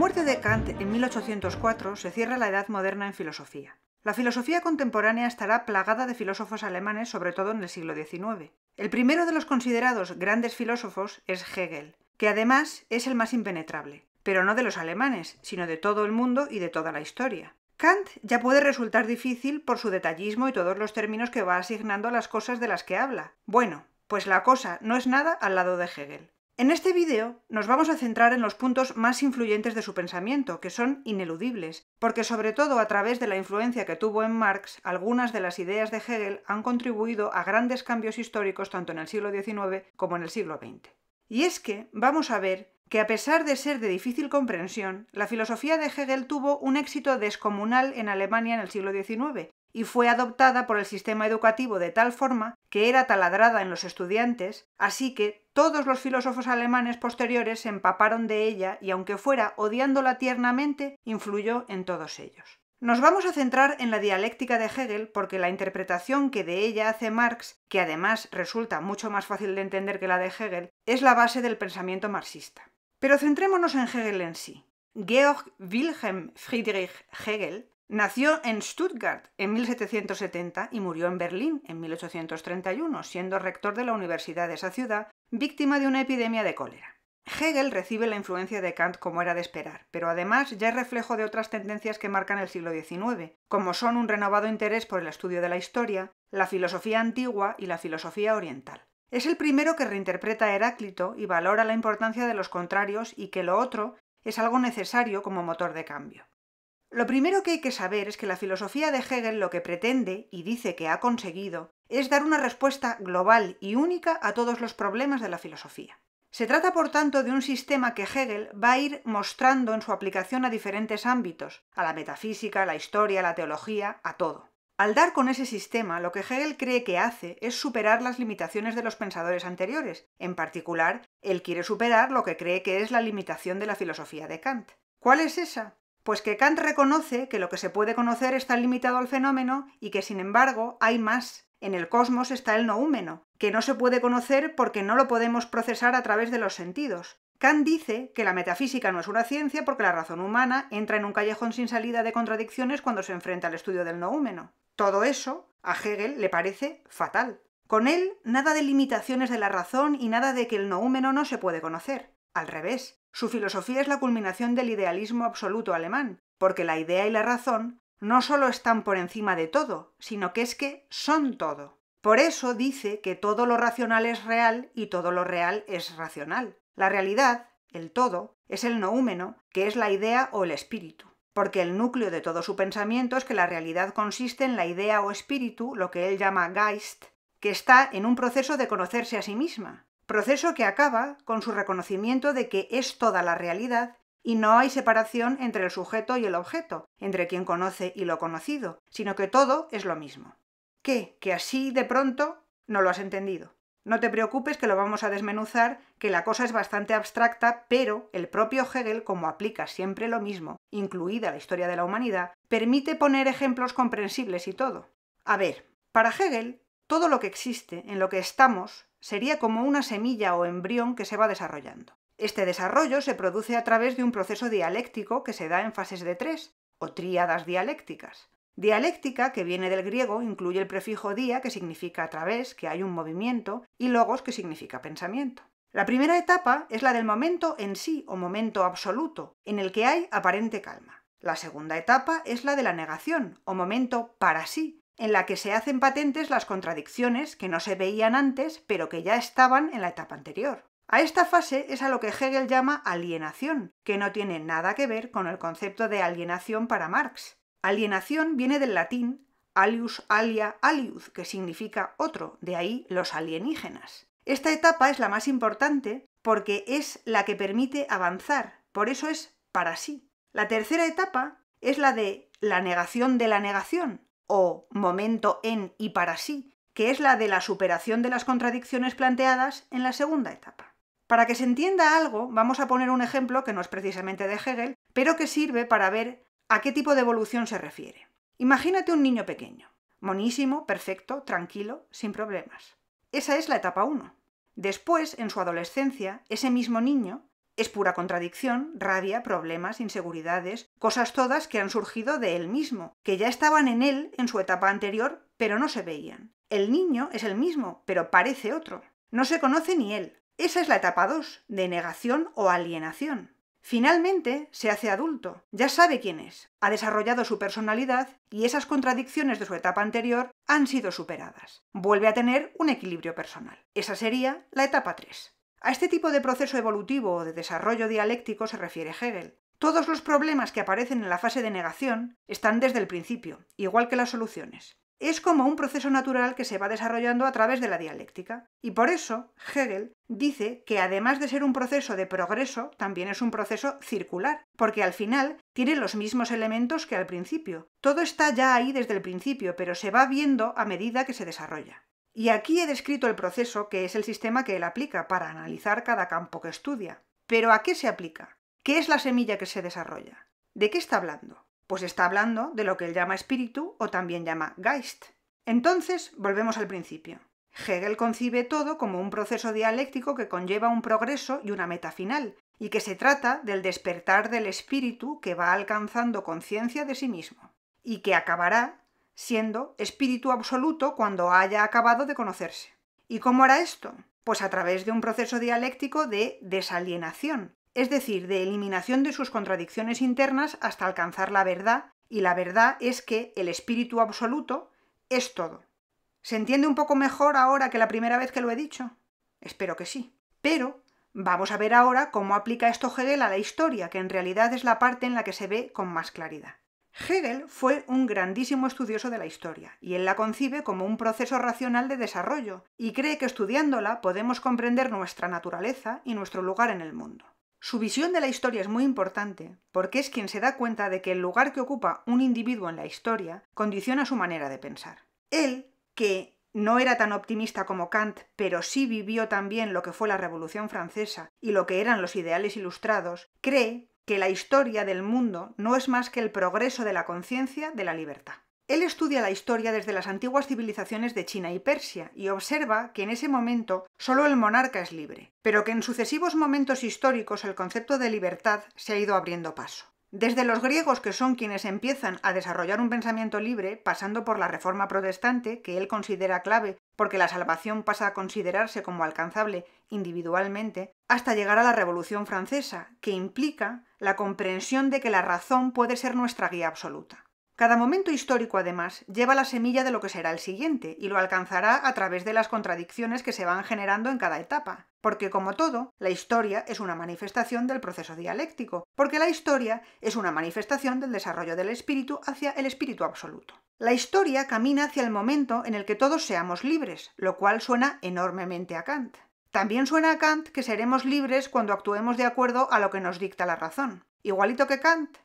muerte de Kant en 1804 se cierra la Edad Moderna en filosofía. La filosofía contemporánea estará plagada de filósofos alemanes, sobre todo en el siglo XIX. El primero de los considerados grandes filósofos es Hegel, que además es el más impenetrable, pero no de los alemanes, sino de todo el mundo y de toda la historia. Kant ya puede resultar difícil por su detallismo y todos los términos que va asignando a las cosas de las que habla. Bueno, pues la cosa no es nada al lado de Hegel. En este vídeo nos vamos a centrar en los puntos más influyentes de su pensamiento, que son ineludibles, porque sobre todo a través de la influencia que tuvo en Marx, algunas de las ideas de Hegel han contribuido a grandes cambios históricos tanto en el siglo XIX como en el siglo XX. Y es que vamos a ver que a pesar de ser de difícil comprensión, la filosofía de Hegel tuvo un éxito descomunal en Alemania en el siglo XIX, y fue adoptada por el sistema educativo de tal forma que era taladrada en los estudiantes, así que todos los filósofos alemanes posteriores se empaparon de ella y aunque fuera odiándola tiernamente, influyó en todos ellos. Nos vamos a centrar en la dialéctica de Hegel porque la interpretación que de ella hace Marx, que además resulta mucho más fácil de entender que la de Hegel, es la base del pensamiento marxista. Pero centrémonos en Hegel en sí. Georg Wilhelm Friedrich Hegel Nació en Stuttgart en 1770 y murió en Berlín en 1831, siendo rector de la universidad de esa ciudad, víctima de una epidemia de cólera. Hegel recibe la influencia de Kant como era de esperar, pero además ya es reflejo de otras tendencias que marcan el siglo XIX, como son un renovado interés por el estudio de la historia, la filosofía antigua y la filosofía oriental. Es el primero que reinterpreta a Heráclito y valora la importancia de los contrarios y que lo otro es algo necesario como motor de cambio. Lo primero que hay que saber es que la filosofía de Hegel lo que pretende, y dice que ha conseguido, es dar una respuesta global y única a todos los problemas de la filosofía. Se trata, por tanto, de un sistema que Hegel va a ir mostrando en su aplicación a diferentes ámbitos, a la metafísica, a la historia, a la teología, a todo. Al dar con ese sistema, lo que Hegel cree que hace es superar las limitaciones de los pensadores anteriores. En particular, él quiere superar lo que cree que es la limitación de la filosofía de Kant. ¿Cuál es esa? Pues que Kant reconoce que lo que se puede conocer está limitado al fenómeno y que sin embargo hay más. En el cosmos está el noúmeno, que no se puede conocer porque no lo podemos procesar a través de los sentidos. Kant dice que la metafísica no es una ciencia porque la razón humana entra en un callejón sin salida de contradicciones cuando se enfrenta al estudio del noúmeno. Todo eso a Hegel le parece fatal. Con él, nada de limitaciones de la razón y nada de que el noúmeno no se puede conocer. Al revés, su filosofía es la culminación del idealismo absoluto alemán, porque la idea y la razón no solo están por encima de todo, sino que es que son todo. Por eso dice que todo lo racional es real y todo lo real es racional. La realidad, el todo, es el noúmeno, que es la idea o el espíritu, porque el núcleo de todo su pensamiento es que la realidad consiste en la idea o espíritu, lo que él llama Geist, que está en un proceso de conocerse a sí misma, proceso que acaba con su reconocimiento de que es toda la realidad y no hay separación entre el sujeto y el objeto, entre quien conoce y lo conocido, sino que todo es lo mismo. ¿Qué? ¿Que así de pronto no lo has entendido? No te preocupes que lo vamos a desmenuzar, que la cosa es bastante abstracta, pero el propio Hegel, como aplica siempre lo mismo, incluida la historia de la humanidad, permite poner ejemplos comprensibles y todo. A ver, para Hegel, todo lo que existe, en lo que estamos, Sería como una semilla o embrión que se va desarrollando. Este desarrollo se produce a través de un proceso dialéctico que se da en fases de tres, o tríadas dialécticas. Dialéctica, que viene del griego, incluye el prefijo dia, que significa a través, que hay un movimiento, y logos, que significa pensamiento. La primera etapa es la del momento en sí o momento absoluto, en el que hay aparente calma. La segunda etapa es la de la negación o momento para sí, en la que se hacen patentes las contradicciones que no se veían antes, pero que ya estaban en la etapa anterior. A esta fase es a lo que Hegel llama alienación, que no tiene nada que ver con el concepto de alienación para Marx. Alienación viene del latín alius alia alius, que significa otro, de ahí los alienígenas. Esta etapa es la más importante porque es la que permite avanzar, por eso es para sí. La tercera etapa es la de la negación de la negación, o momento en y para sí, que es la de la superación de las contradicciones planteadas en la segunda etapa. Para que se entienda algo, vamos a poner un ejemplo que no es precisamente de Hegel, pero que sirve para ver a qué tipo de evolución se refiere. Imagínate un niño pequeño, monísimo, perfecto, tranquilo, sin problemas. Esa es la etapa 1. Después, en su adolescencia, ese mismo niño es pura contradicción, rabia, problemas, inseguridades, cosas todas que han surgido de él mismo, que ya estaban en él en su etapa anterior, pero no se veían. El niño es el mismo, pero parece otro. No se conoce ni él. Esa es la etapa 2, de negación o alienación. Finalmente, se hace adulto, ya sabe quién es, ha desarrollado su personalidad y esas contradicciones de su etapa anterior han sido superadas. Vuelve a tener un equilibrio personal. Esa sería la etapa 3. A este tipo de proceso evolutivo o de desarrollo dialéctico se refiere Hegel. Todos los problemas que aparecen en la fase de negación están desde el principio, igual que las soluciones. Es como un proceso natural que se va desarrollando a través de la dialéctica. Y por eso Hegel dice que además de ser un proceso de progreso, también es un proceso circular, porque al final tiene los mismos elementos que al principio. Todo está ya ahí desde el principio, pero se va viendo a medida que se desarrolla. Y aquí he descrito el proceso, que es el sistema que él aplica para analizar cada campo que estudia. Pero ¿a qué se aplica? ¿Qué es la semilla que se desarrolla? ¿De qué está hablando? Pues está hablando de lo que él llama espíritu o también llama Geist. Entonces, volvemos al principio. Hegel concibe todo como un proceso dialéctico que conlleva un progreso y una meta final, y que se trata del despertar del espíritu que va alcanzando conciencia de sí mismo, y que acabará siendo espíritu absoluto cuando haya acabado de conocerse. ¿Y cómo hará esto? Pues a través de un proceso dialéctico de desalienación, es decir, de eliminación de sus contradicciones internas hasta alcanzar la verdad, y la verdad es que el espíritu absoluto es todo. ¿Se entiende un poco mejor ahora que la primera vez que lo he dicho? Espero que sí. Pero vamos a ver ahora cómo aplica esto Hegel a la historia, que en realidad es la parte en la que se ve con más claridad. Hegel fue un grandísimo estudioso de la historia, y él la concibe como un proceso racional de desarrollo, y cree que estudiándola podemos comprender nuestra naturaleza y nuestro lugar en el mundo. Su visión de la historia es muy importante, porque es quien se da cuenta de que el lugar que ocupa un individuo en la historia condiciona su manera de pensar. Él, que no era tan optimista como Kant, pero sí vivió también lo que fue la Revolución Francesa y lo que eran los ideales ilustrados, cree que la historia del mundo no es más que el progreso de la conciencia de la libertad. Él estudia la historia desde las antiguas civilizaciones de China y Persia y observa que en ese momento solo el monarca es libre, pero que en sucesivos momentos históricos el concepto de libertad se ha ido abriendo paso. Desde los griegos, que son quienes empiezan a desarrollar un pensamiento libre, pasando por la Reforma Protestante, que él considera clave porque la salvación pasa a considerarse como alcanzable individualmente, hasta llegar a la Revolución Francesa, que implica la comprensión de que la razón puede ser nuestra guía absoluta. Cada momento histórico, además, lleva la semilla de lo que será el siguiente, y lo alcanzará a través de las contradicciones que se van generando en cada etapa. Porque, como todo, la historia es una manifestación del proceso dialéctico, porque la historia es una manifestación del desarrollo del espíritu hacia el espíritu absoluto. La historia camina hacia el momento en el que todos seamos libres, lo cual suena enormemente a Kant. También suena a Kant que seremos libres cuando actuemos de acuerdo a lo que nos dicta la razón. Igualito que Kant,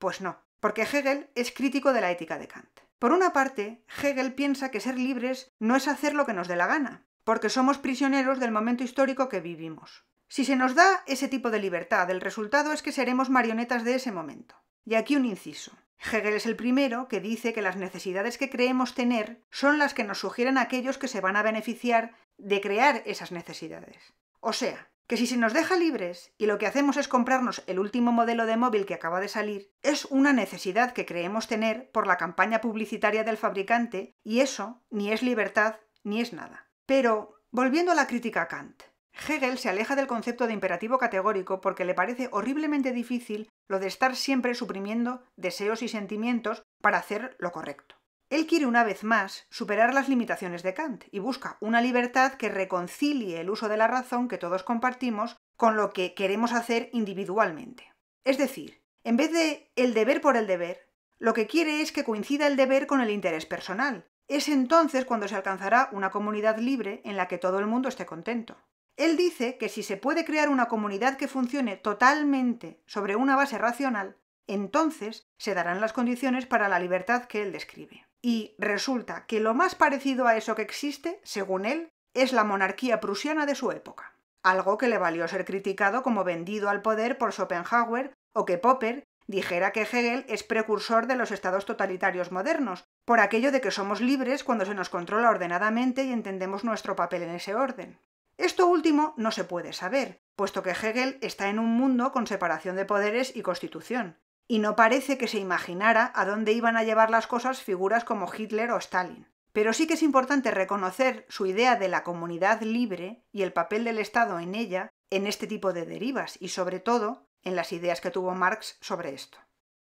pues no porque Hegel es crítico de la ética de Kant. Por una parte, Hegel piensa que ser libres no es hacer lo que nos dé la gana, porque somos prisioneros del momento histórico que vivimos. Si se nos da ese tipo de libertad, el resultado es que seremos marionetas de ese momento. Y aquí un inciso. Hegel es el primero que dice que las necesidades que creemos tener son las que nos sugieren aquellos que se van a beneficiar de crear esas necesidades. O sea, que si se nos deja libres y lo que hacemos es comprarnos el último modelo de móvil que acaba de salir, es una necesidad que creemos tener por la campaña publicitaria del fabricante y eso ni es libertad ni es nada. Pero, volviendo a la crítica a Kant, Hegel se aleja del concepto de imperativo categórico porque le parece horriblemente difícil lo de estar siempre suprimiendo deseos y sentimientos para hacer lo correcto. Él quiere una vez más superar las limitaciones de Kant y busca una libertad que reconcilie el uso de la razón que todos compartimos con lo que queremos hacer individualmente. Es decir, en vez de el deber por el deber, lo que quiere es que coincida el deber con el interés personal. Es entonces cuando se alcanzará una comunidad libre en la que todo el mundo esté contento. Él dice que si se puede crear una comunidad que funcione totalmente sobre una base racional, entonces se darán las condiciones para la libertad que él describe y resulta que lo más parecido a eso que existe, según él, es la monarquía prusiana de su época, algo que le valió ser criticado como vendido al poder por Schopenhauer o que Popper dijera que Hegel es precursor de los estados totalitarios modernos, por aquello de que somos libres cuando se nos controla ordenadamente y entendemos nuestro papel en ese orden. Esto último no se puede saber, puesto que Hegel está en un mundo con separación de poderes y constitución, y no parece que se imaginara a dónde iban a llevar las cosas figuras como Hitler o Stalin. Pero sí que es importante reconocer su idea de la comunidad libre y el papel del Estado en ella en este tipo de derivas y sobre todo en las ideas que tuvo Marx sobre esto.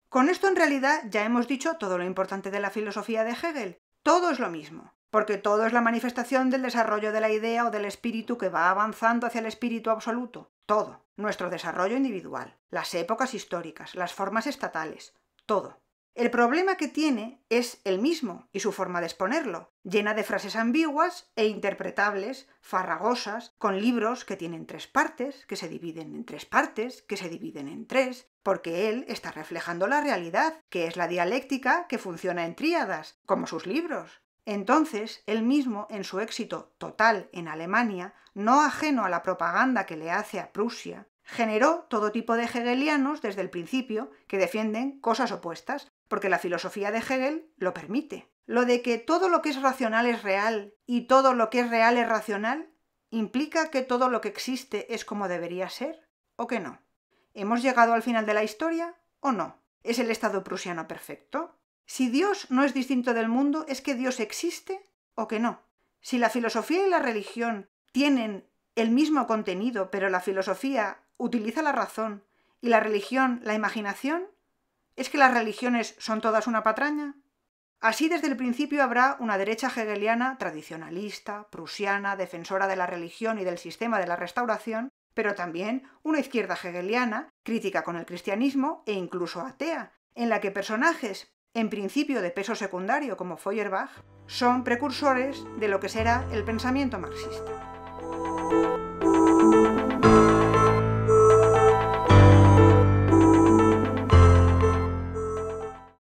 Con esto en realidad ya hemos dicho todo lo importante de la filosofía de Hegel. Todo es lo mismo, porque todo es la manifestación del desarrollo de la idea o del espíritu que va avanzando hacia el espíritu absoluto. Todo nuestro desarrollo individual, las épocas históricas, las formas estatales, todo. El problema que tiene es el mismo y su forma de exponerlo, llena de frases ambiguas e interpretables, farragosas, con libros que tienen tres partes, que se dividen en tres partes, que se dividen en tres, porque él está reflejando la realidad, que es la dialéctica que funciona en tríadas, como sus libros. Entonces, él mismo, en su éxito total en Alemania, no ajeno a la propaganda que le hace a Prusia, generó todo tipo de hegelianos desde el principio que defienden cosas opuestas, porque la filosofía de Hegel lo permite. Lo de que todo lo que es racional es real y todo lo que es real es racional implica que todo lo que existe es como debería ser o que no. ¿Hemos llegado al final de la historia o no? ¿Es el Estado prusiano perfecto? Si Dios no es distinto del mundo, ¿es que Dios existe o que no? Si la filosofía y la religión tienen el mismo contenido, pero la filosofía utiliza la razón y la religión la imaginación, ¿es que las religiones son todas una patraña? Así desde el principio habrá una derecha hegeliana tradicionalista, prusiana, defensora de la religión y del sistema de la restauración, pero también una izquierda hegeliana, crítica con el cristianismo e incluso atea, en la que personajes, en principio de peso secundario como Feuerbach, son precursores de lo que será el pensamiento marxista.